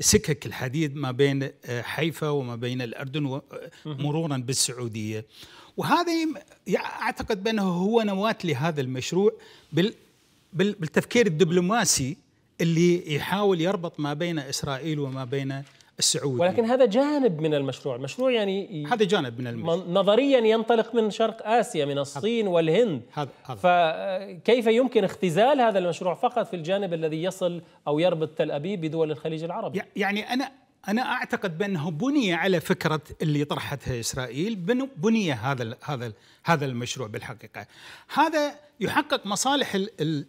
سكك الحديد ما بين آه، حيفا وما بين الأردن آه، مرورا بالسعودية وهذا أعتقد بأنه هو نواة لهذا المشروع بالتفكير الدبلوماسي اللي يحاول يربط ما بين إسرائيل وما بين السعودي ولكن هذا جانب من المشروع المشروع يعني هذا جانب من المشروع نظريا ينطلق من شرق آسيا من الصين هذا والهند هذا هذا فكيف يمكن اختزال هذا المشروع فقط في الجانب الذي يصل أو يربط تل أبيب بدول الخليج العربي يعني أنا انا اعتقد بانه بني على فكره اللي طرحتها اسرائيل بني هذا الـ هذا الـ هذا المشروع بالحقيقه هذا يحقق مصالح الـ الـ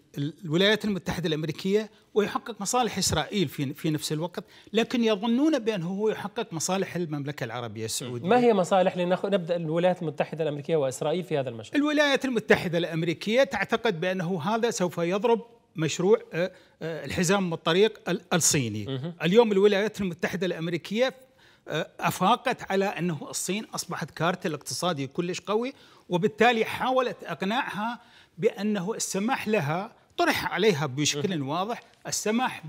الولايات المتحده الامريكيه ويحقق مصالح اسرائيل في في نفس الوقت لكن يظنون بانه هو يحقق مصالح المملكه العربيه السعوديه ما هي مصالح لنبدا الولايات المتحده الامريكيه واسرائيل في هذا المشروع الولايات المتحده الامريكيه تعتقد بانه هذا سوف يضرب مشروع آه، آه، الحزام الطريق الصيني اليوم الولايات المتحدة الأمريكية آه، أفاقت على أنه الصين أصبحت كارتل اقتصادي كلش قوي وبالتالي حاولت إقناعها بأنه السماح لها طرح عليها بشكل واضح السماح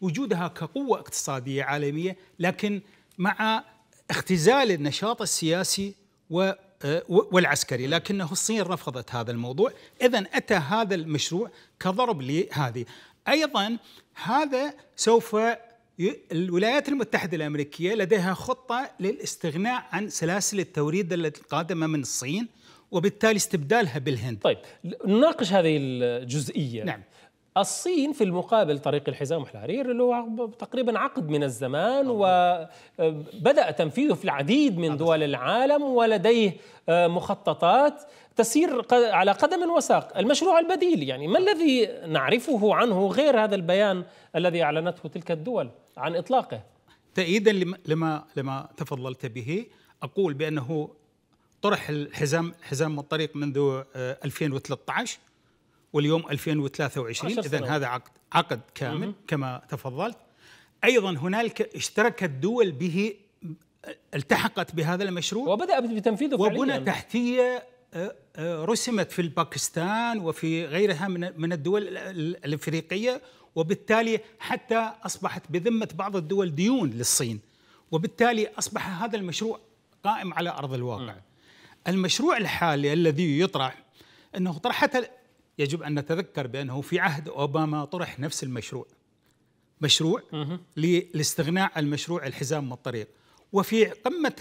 بوجودها كقوة اقتصادية عالمية لكن مع اختزال النشاط السياسي آه، والعسكري لكنه الصين رفضت هذا الموضوع إذا أتى هذا المشروع كضرب لهذه أيضا هذا سوف الولايات المتحدة الأمريكية لديها خطة للاستغناء عن سلاسل التوريد القادمة من الصين وبالتالي استبدالها بالهند طيب نناقش هذه الجزئية نعم الصين في المقابل طريق الحزام والحرير اللي هو تقريبا عقد من الزمان وبدأ تنفيذه في العديد من دول العالم ولديه آه، مخططات تسير على قدم وساق المشروع البديل يعني ما نعم. الذي نعرفه عنه غير هذا البيان الذي أعلنته تلك الدول عن إطلاقه تأييدا لما, لما تفضلت به أقول بأنه طرح الحزام حزام الطريق منذ 2013 آه، واليوم 2023 اذا هذا عقد عقد كامل كما تفضلت ايضا هنالك اشتركت دول به التحقت بهذا المشروع وبدأ بتنفيذه فعليا وبنى تحتيه آه، آه، رسمت في الباكستان وفي غيرها من الدول الافريقيه وبالتالي حتى اصبحت بذمه بعض الدول ديون للصين وبالتالي اصبح هذا المشروع قائم على ارض الواقع. م. المشروع الحالي الذي يطرح انه طرحت يجب أن نتذكر بأنه في عهد أوباما طرح نفس المشروع مشروع لاستغناء المشروع الحزام من الطريق وفي قمة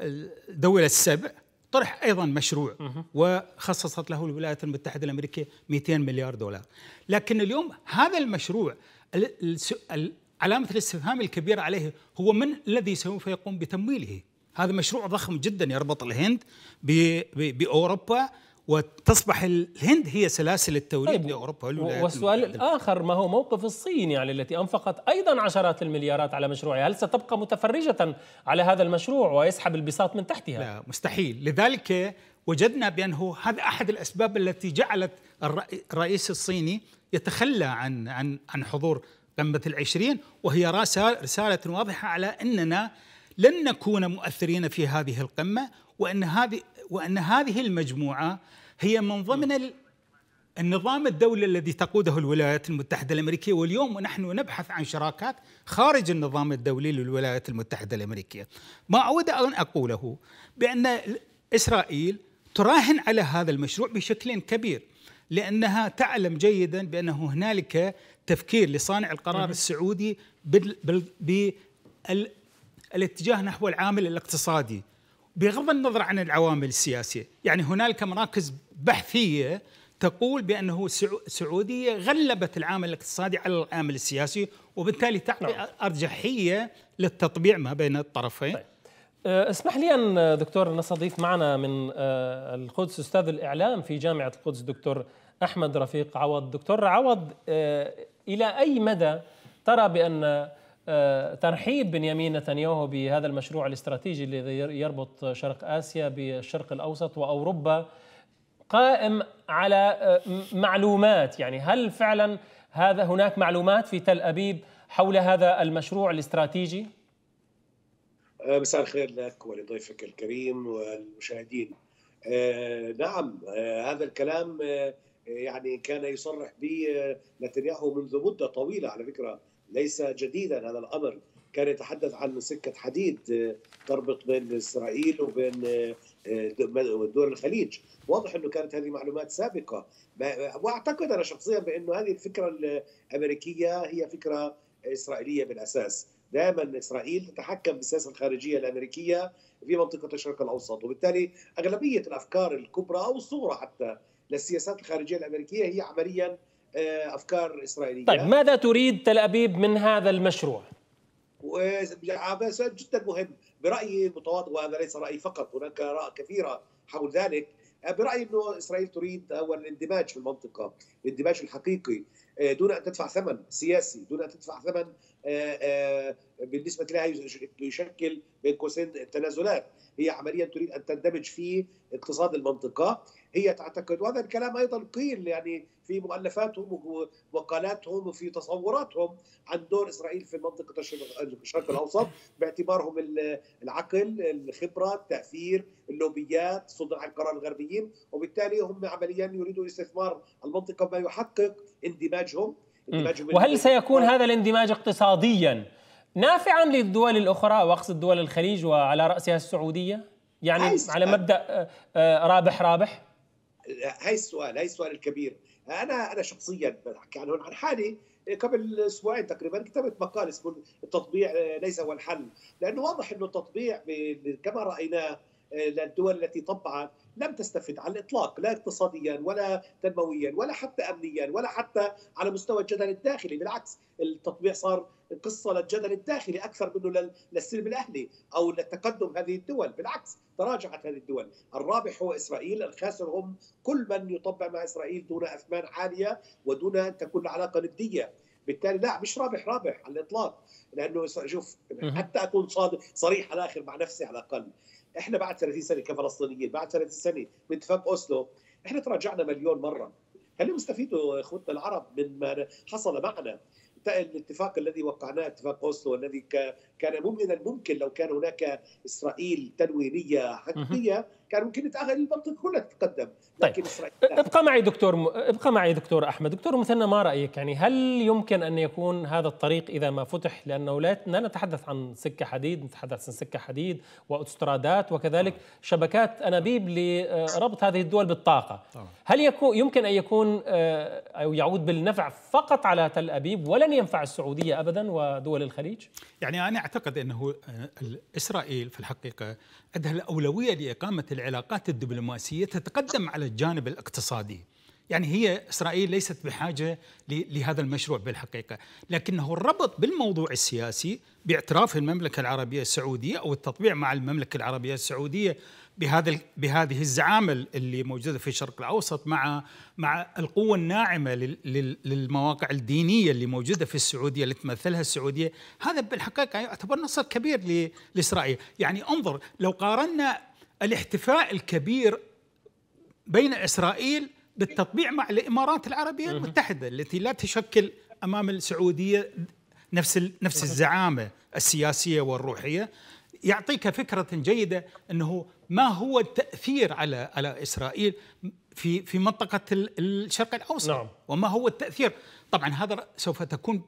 الدوله السبع طرح ايضا مشروع وخصصت له الولايات المتحده الامريكيه 200 مليار دولار لكن اليوم هذا المشروع علامه الاستفهام الكبيره عليه هو من الذي سوف يقوم بتمويله هذا مشروع ضخم جدا يربط الهند باوروبا وتصبح الهند هي سلاسل التوريد طيب لاوروبا والسؤال الاخر ما هو موقف الصين يعني التي انفقت ايضا عشرات المليارات على مشروعها، هل ستبقى متفرجه على هذا المشروع ويسحب البساط من تحتها؟ لا مستحيل، لذلك وجدنا بانه هذا احد الاسباب التي جعلت الرئيس الصيني يتخلى عن عن عن حضور قمه العشرين وهي رساله واضحه على اننا لن نكون مؤثرين في هذه القمه وان هذه وأن هذه المجموعة هي من ضمن النظام الدولي الذي تقوده الولايات المتحدة الأمريكية واليوم نحن نبحث عن شراكات خارج النظام الدولي للولايات المتحدة الأمريكية ما أود أن أقوله بأن إسرائيل تراهن على هذا المشروع بشكل كبير لأنها تعلم جيدا بأنه هنالك تفكير لصانع القرار السعودي بالاتجاه نحو العامل الاقتصادي بغض النظر عن العوامل السياسيه، يعني هنالك مراكز بحثيه تقول بانه السعوديه غلبت العامل الاقتصادي على العامل السياسي وبالتالي تعطي نعم. ارجحيه للتطبيع ما بين الطرفين. طيب. آه، اسمح لي ان آه، دكتور نستضيف معنا من آه، القدس استاذ الاعلام في جامعه القدس دكتور احمد رفيق عوض دكتور عوض الى اي مدى ترى بان آه، ترحيب بنيامين نتنياهو بهذا المشروع الاستراتيجي الذي يربط شرق اسيا بالشرق الاوسط واوروبا قائم على آه، معلومات يعني هل فعلا هذا هناك معلومات في تل ابيب حول هذا المشروع الاستراتيجي؟ آه، مساء الخير لك ولضيفك الكريم والمشاهدين. نعم هذا الكلام يعني كان يصرح به نتنياهو منذ مده طويله على فكره ليس جديدا هذا الامر كان يتحدث عن سكه حديد آه، تربط بين اسرائيل وبين آه، آه، دول الخليج واضح انه كانت هذه معلومات سابقه واعتقد انا شخصيا بانه هذه الفكره الامريكيه هي فكره اسرائيليه بالاساس دائما اسرائيل تتحكم بالسياسه الخارجيه الامريكيه في منطقه الشرق الاوسط وبالتالي اغلبيه الافكار الكبرى او الصغرى حتى للسياسات الخارجيه الامريكيه هي عمليا آه، افكار اسرائيليه طيب ماذا تريد تل ابيب من هذا المشروع؟ سؤال جدا مهم برايي متواضع وهذا ليس رايي فقط هناك اراء كثيره حول ذلك آه، برايي انه اسرائيل تريد اولا الاندماج في المنطقه الاندماج الحقيقي آه، دون ان تدفع ثمن سياسي دون ان تدفع ثمن آه، آه، بالنسبه لها يشكل بين قوسين التنازلات هي عمليا تريد ان تندمج في اقتصاد المنطقه هي تعتقد وهذا الكلام ايضا قيل يعني في مؤلفاتهم ومقالاتهم وفي تصوراتهم عن دور اسرائيل في منطقه الشرق الاوسط باعتبارهم العقل الخبره التاثير اللوبيات صدر عن قرار الغربيين وبالتالي هم عمليا يريدوا استثمار المنطقه ما يحقق اندماجهم, اندماجهم وهل سيكون هذا الاندماج اقتصاديا نافعا للدول الاخرى واقصد دول الخليج وعلى راسها السعوديه يعني على مبدا آه، آه، رابح رابح هاي السؤال هاي السؤال الكبير انا انا شخصيا بحكي عن عن حالي قبل اسبوعين تقريبا كتبت مقال اسمه التطبيع آه، ليس هو الحل لانه واضح انه التطبيع كما رايناه آه، للدول التي طبعت لم تستفد على الاطلاق لا اقتصاديا ولا تنمويا ولا حتى امنيا ولا حتى على مستوى الجدل الداخلي بالعكس التطبيع صار قصه للجدل الداخلي اكثر منه للسلم الاهلي او لتقدم هذه الدول بالعكس تراجعت هذه الدول الرابح هو اسرائيل الخاسر هم كل من يطبع مع اسرائيل دون اثمان عاليه ودون ان تكون علاقه نديه بالتالي لا مش رابح رابح على الاطلاق لانه شوف حتى اكون صادق صريح على الاخر مع نفسي على الاقل احنا بعد 30 سنه كفلسطينيين بعد 30 سنه من اتفاق اوسلو احنا تراجعنا مليون مره هل يستفيدوا اخوتنا العرب من ما حصل معنا الاتفاق الذي وقعناه اتفاق اوسلو الذي كان من الممكن لو كان هناك اسرائيل تنويريه حقيقيه كان يتأهل المنطقه كلها تتقدم طيب ابقى معي دكتور ابقى معي دكتور احمد دكتور مثلنا ما رايك يعني هل يمكن ان يكون هذا الطريق اذا ما فتح لانه لا نتحدث عن سكه حديد نتحدث عن سكه حديد واوتسترادات وكذلك آه. شبكات انابيب لربط آه، هذه الدول بالطاقه آه. هل يكون يمكن ان يكون او يعود بالنفع فقط على تل ابيب ولن ينفع السعوديه ابدا ودول الخليج يعني انا اعتقد انه اسرائيل في الحقيقه عندها الاولويه لاقامه العلاقات الدبلوماسية تتقدم على الجانب الاقتصادي يعني هي إسرائيل ليست بحاجة لهذا المشروع بالحقيقة لكنه الربط بالموضوع السياسي باعتراف المملكة العربية السعودية أو التطبيع مع المملكة العربية السعودية بهذا بهذه الزعامة اللي موجوده في الشرق الاوسط مع مع القوه الناعمه للمواقع الدينيه اللي موجوده في السعوديه اللي تمثلها السعوديه هذا بالحقيقه يعتبر نصر كبير لاسرائيل يعني انظر لو قارنا الاحتفاء الكبير بين اسرائيل بالتطبيع مع الامارات العربيه المتحده التي لا تشكل امام السعوديه نفس نفس الزعامه السياسيه والروحيه يعطيك فكره جيده انه ما هو التاثير على على اسرائيل في في منطقه الشرق الاوسط نعم. وما هو التاثير طبعا هذا سوف تكون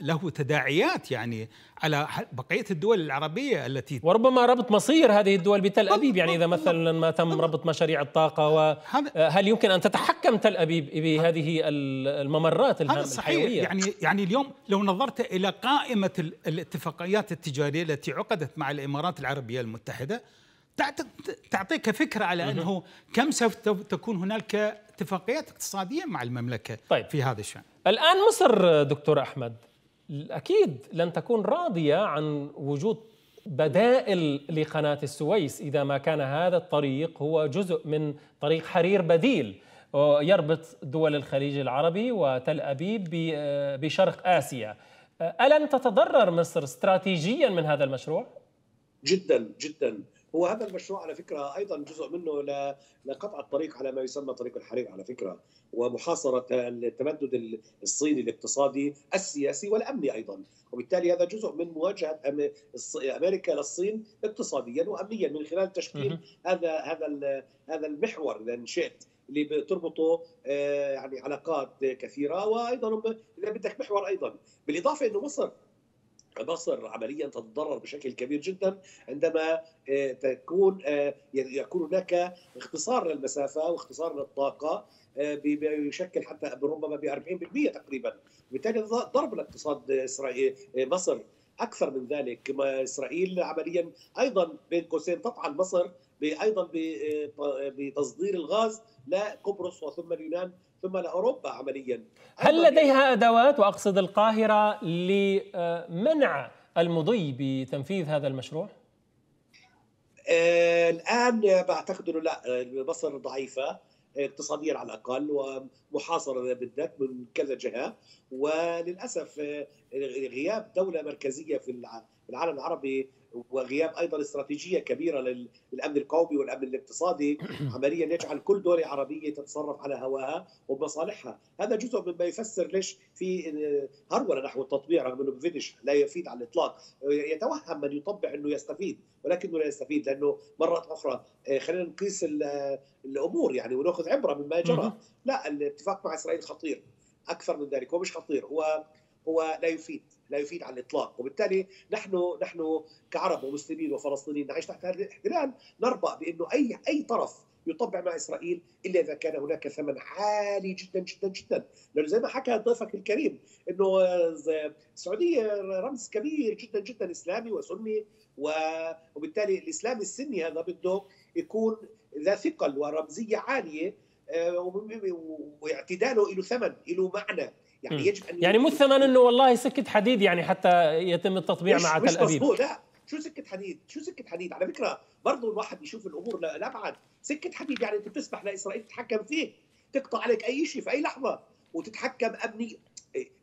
له تداعيات يعني على بقيه الدول العربيه التي وربما ربط مصير هذه الدول بتل ابيب يعني اذا مثلا ما تم ربط مشاريع الطاقه وهل آه، يمكن ان تتحكم تل ابيب بهذه الممرات الهامه هذا صحيح الحيوية؟ يعني يعني اليوم لو نظرت الى قائمه الاتفاقيات التجاريه التي عقدت مع الامارات العربيه المتحده تعطيك فكره على انه كم سوف تكون هنالك اتفاقيات اقتصاديه مع المملكه طيب. في هذا الشان الآن مصر دكتور أحمد أكيد لن تكون راضية عن وجود بدائل لقناة السويس إذا ما كان هذا الطريق هو جزء من طريق حرير بديل يربط دول الخليج العربي وتل أبيب بشرق آسيا ألن تتضرر مصر استراتيجيا من هذا المشروع؟ جدا جدا هو هذا المشروع على فكره ايضا جزء منه لقطع الطريق على ما يسمى طريق الحرير على فكره ومحاصره التمدد الصيني الاقتصادي السياسي والامني ايضا وبالتالي هذا جزء من مواجهه امريكا للصين اقتصاديا وامنيا من خلال تشكيل هذا هذا هذا المحور اذا شئت اللي بتربطه آه، يعني علاقات كثيره وايضا اذا بدك محور ايضا بالاضافه انه مصر مصر عمليا تتضرر بشكل كبير جدا عندما آه، تكون آه، يكون هناك اختصار للمسافه واختصار للطاقه آه، بيشكل حتى ربما ب 40% تقريبا بالتالي ضرب الاقتصاد اسرائيل مصر اكثر من ذلك ما اسرائيل عمليا ايضا بين قوسين تطعن مصر ايضا بتصدير الغاز لقبرص وثم اليونان ثم لاوروبا عمليا هل لديها ادوات واقصد القاهره لمنع المضي بتنفيذ هذا المشروع؟ آه، الان بعتقد انه لا مصر ضعيفه اقتصاديا على الاقل ومحاصره بالذات من كذا جهه وللاسف آه، غياب دوله مركزيه في العالم العربي وغياب ايضا استراتيجيه كبيره للامن القومي والامن الاقتصادي عمليا يجعل كل دوله عربيه تتصرف على هواها ومصالحها، هذا جزء مما يفسر ليش في آه، هرولة نحو التطبيع رغم انه بفيدش لا يفيد على الاطلاق، آه، يتوهم من يطبع انه يستفيد ولكنه لا يستفيد لانه مرة اخرى آه، خلينا نقيس الامور يعني وناخذ عبره مما جرى، لا الاتفاق مع اسرائيل خطير اكثر من ذلك هو مش خطير هو هو لا يفيد لا يفيد على الاطلاق وبالتالي نحن نحن كعرب ومسلمين وفلسطينيين نعيش تحت هذا الاحتلال نربى بانه اي اي طرف يطبع مع اسرائيل الا اذا كان هناك ثمن عالي جدا جدا جدا لانه زي ما حكى ضيفك الكريم انه السعوديه رمز كبير جدا جدا اسلامي وسني وبالتالي الاسلام السني هذا بده يكون ذا ثقل ورمزيه عاليه واعتداله له ثمن له معنى يعني يجب ان يعني مش ثمن انه والله سكه حديد يعني حتى يتم التطبيع مش مع تل ابيب مش لا شو سكه حديد شو سكه حديد على فكره برضه الواحد يشوف الامور لابعد سكه حديد يعني انت بتسمح لاسرائيل تتحكم فيه تقطع عليك اي شيء في اي لحظه وتتحكم امني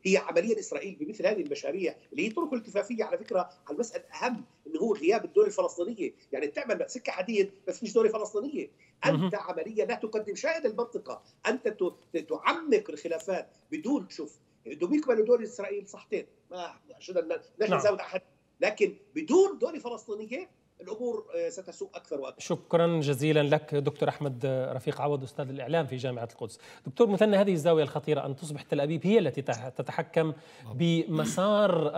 هي عمليا اسرائيل بمثل هذه المشاريع اللي هي طرق التفافيه على فكره على المساله الاهم اللي هو غياب الدوله الفلسطينيه، يعني تعمل سكه حديد بس فيش دوله فلسطينيه، انت عمليا لا تقدم شيء للمنطقه، انت تعمق الخلافات بدون شوف بدهم يقبلوا دول اسرائيل صحتين، ما عشان لا نزود نعم. احد لكن بدون دوله فلسطينيه الامور آه، ستسوء اكثر واكثر شكرا جزيلا لك دكتور احمد رفيق عوض استاذ الاعلام في جامعه القدس دكتور مثنى هذه الزاويه الخطيره ان تصبح تل ابيب هي التي تتحكم بمسار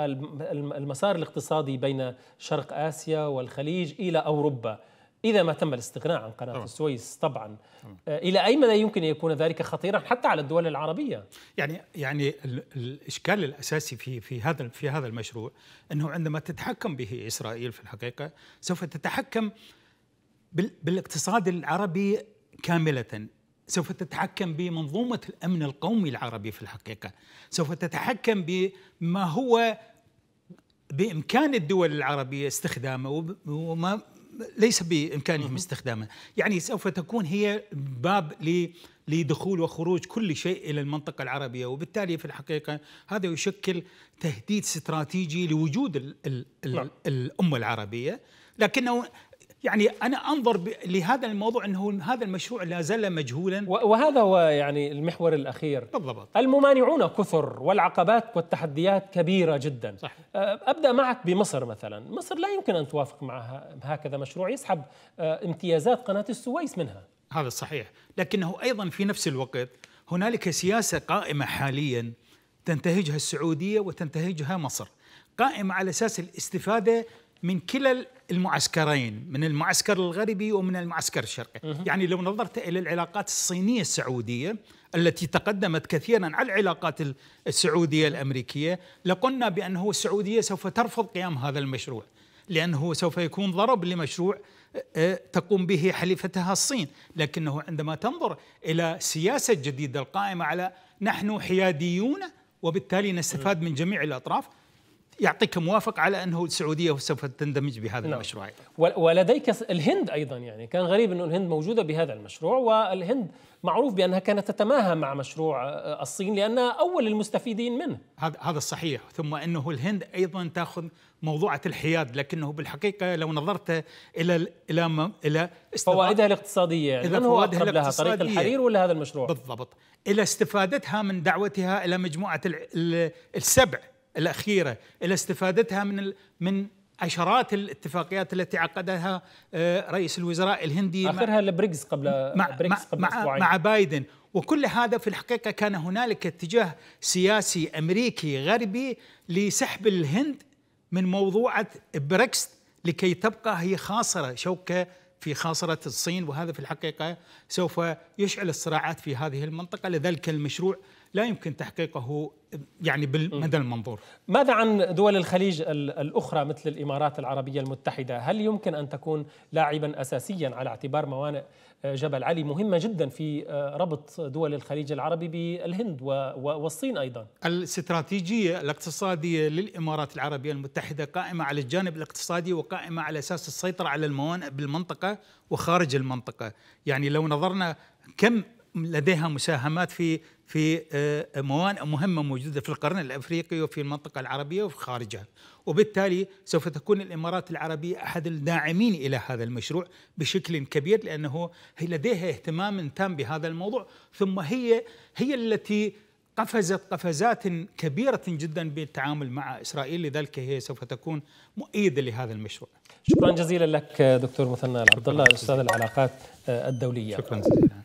المسار الاقتصادي بين شرق اسيا والخليج الى اوروبا إذا ما تم الاستغناء عن قناة طبعا. السويس طبعا طبعا. آه، إلى أي مدى يمكن أن يكون ذلك خطيرا حتى على الدول العربية؟ يعني يعني الإشكال الأساسي في في هذا في هذا المشروع أنه عندما تتحكم به إسرائيل في الحقيقة سوف تتحكم بالاقتصاد العربي كاملة سوف تتحكم بمنظومة الأمن القومي العربي في الحقيقة سوف تتحكم بما هو بإمكان الدول العربية استخدامه وما ليس بامكانهم استخدامه، يعني سوف تكون هي باب لدخول وخروج كل شيء الى المنطقه العربيه، وبالتالي في الحقيقه هذا يشكل تهديد استراتيجي لوجود الـ الـ الـ نعم. الامه العربيه، لكنه يعني انا انظر لهذا الموضوع انه هذا المشروع لا زال مجهولا وهذا هو يعني المحور الاخير بالضبط الممانعون كثر والعقبات والتحديات كبيره جدا صح. ابدا معك بمصر مثلا مصر لا يمكن ان توافق مع هكذا مشروع يسحب امتيازات قناه السويس منها هذا صحيح لكنه ايضا في نفس الوقت هنالك سياسه قائمه حاليا تنتهجها السعوديه وتنتهجها مصر قائمه على اساس الاستفاده من كلا المعسكرين من المعسكر الغربي ومن المعسكر الشرقي يعني لو نظرت إلى العلاقات الصينية السعودية التي تقدمت كثيرا على العلاقات السعودية الأمريكية لقلنا بأنه السعودية سوف ترفض قيام هذا المشروع لأنه سوف يكون ضرب لمشروع تقوم به حليفتها الصين لكنه عندما تنظر إلى سياسة جديدة القائمة على نحن حياديون وبالتالي نستفاد من جميع الأطراف يعطيك موافق على انه السعوديه سوف تندمج بهذا نعم. المشروع ولديك الهند ايضا يعني كان غريب انه الهند موجوده بهذا المشروع والهند معروف بانها كانت تتماهى مع مشروع آه، الصين لانها اول المستفيدين منه هذا هذا صحيح ثم انه الهند ايضا تاخذ موضوعة الحياد لكنه بالحقيقة لو نظرت إلى إلى إلى فوائدها الاقتصادية يعني من هو أقرب لها طريق الحرير ولا هذا المشروع بالضبط إلى استفادتها من دعوتها إلى مجموعة السبع الاخيره الى استفادتها من من عشرات الاتفاقيات التي عقدها آه، رئيس الوزراء الهندي اخرها البريكس قبل آه، مع بريكس قبل مع, أسبوعين. مع بايدن وكل هذا في الحقيقه كان هنالك اتجاه سياسي امريكي غربي لسحب الهند من موضوعه بريكس لكي تبقى هي خاصره شوكه في خاصرة الصين وهذا في الحقيقة سوف يشعل الصراعات في هذه المنطقة لذلك المشروع لا يمكن تحقيقه يعني بالمدى المنظور ماذا عن دول الخليج الأخرى مثل الإمارات العربية المتحدة هل يمكن أن تكون لاعبا أساسيا على اعتبار موانئ جبل علي مهمة جدا في آه، ربط دول الخليج العربي بالهند والصين أيضا الاستراتيجية الاقتصادية للإمارات العربية المتحدة قائمة على الجانب الاقتصادي وقائمة على أساس السيطرة على الموانئ بالمنطقة وخارج المنطقة يعني لو نظرنا كم لديها مساهمات في في آه، موانئ مهمة موجودة في القرن الأفريقي وفي المنطقة العربية وفي خارجها وبالتالي سوف تكون الإمارات العربية أحد الداعمين إلى هذا المشروع بشكل كبير لأنه لديها اهتمام تام بهذا الموضوع ثم هي هي التي قفزت قفزات كبيرة جدا بالتعامل مع إسرائيل لذلك هي سوف تكون مؤيدة لهذا المشروع شكرا جزيلا لك دكتور مثنى العبد الله أستاذ العلاقات آه، الدولية شكرا جزيلا